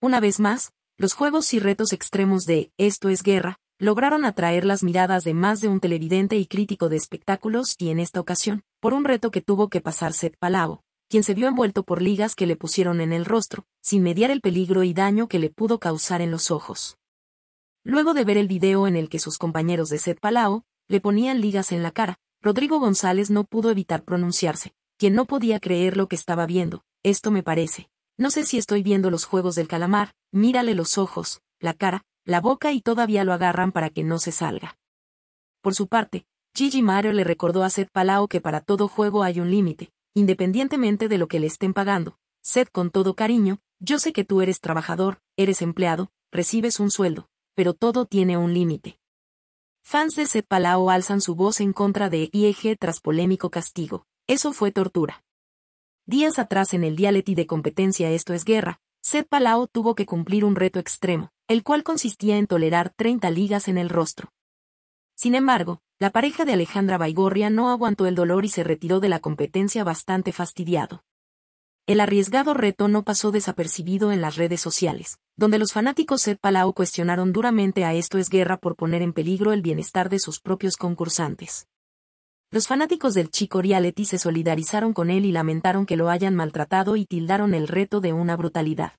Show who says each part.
Speaker 1: Una vez más, los juegos y retos extremos de Esto es guerra lograron atraer las miradas de más de un televidente y crítico de espectáculos y en esta ocasión, por un reto que tuvo que pasar Seth Palau, quien se vio envuelto por ligas que le pusieron en el rostro, sin mediar el peligro y daño que le pudo causar en los ojos. Luego de ver el video en el que sus compañeros de Seth Palao le ponían ligas en la cara, Rodrigo González no pudo evitar pronunciarse, quien no podía creer lo que estaba viendo, esto me parece, no sé si estoy viendo los juegos del calamar, mírale los ojos, la cara, la boca y todavía lo agarran para que no se salga. Por su parte, Gigi Mario le recordó a Seth Palao que para todo juego hay un límite, independientemente de lo que le estén pagando. Seth con todo cariño, yo sé que tú eres trabajador, eres empleado, recibes un sueldo, pero todo tiene un límite. Fans de Seth Palao alzan su voz en contra de IEG tras polémico castigo. Eso fue tortura. Días atrás en el Dialeti de competencia Esto es Guerra, Seth Palao tuvo que cumplir un reto extremo, el cual consistía en tolerar 30 ligas en el rostro. Sin embargo, la pareja de Alejandra Baigorria no aguantó el dolor y se retiró de la competencia bastante fastidiado. El arriesgado reto no pasó desapercibido en las redes sociales, donde los fanáticos Seth Palao cuestionaron duramente a Esto es Guerra por poner en peligro el bienestar de sus propios concursantes. Los fanáticos del chico reality se solidarizaron con él y lamentaron que lo hayan maltratado y tildaron el reto de una brutalidad.